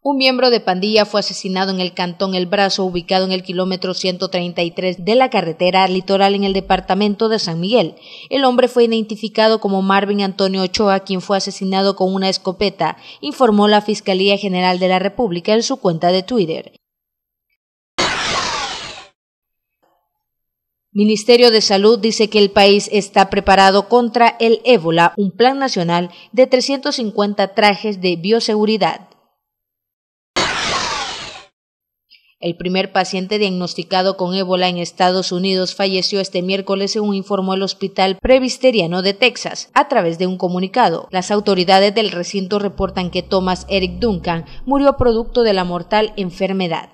Un miembro de pandilla fue asesinado en el cantón El Brazo, ubicado en el kilómetro 133 de la carretera litoral en el departamento de San Miguel. El hombre fue identificado como Marvin Antonio Ochoa, quien fue asesinado con una escopeta, informó la Fiscalía General de la República en su cuenta de Twitter. Ministerio de Salud dice que el país está preparado contra el ébola, un plan nacional de 350 trajes de bioseguridad. El primer paciente diagnosticado con ébola en Estados Unidos falleció este miércoles, según informó el Hospital Previsteriano de Texas, a través de un comunicado. Las autoridades del recinto reportan que Thomas Eric Duncan murió producto de la mortal enfermedad.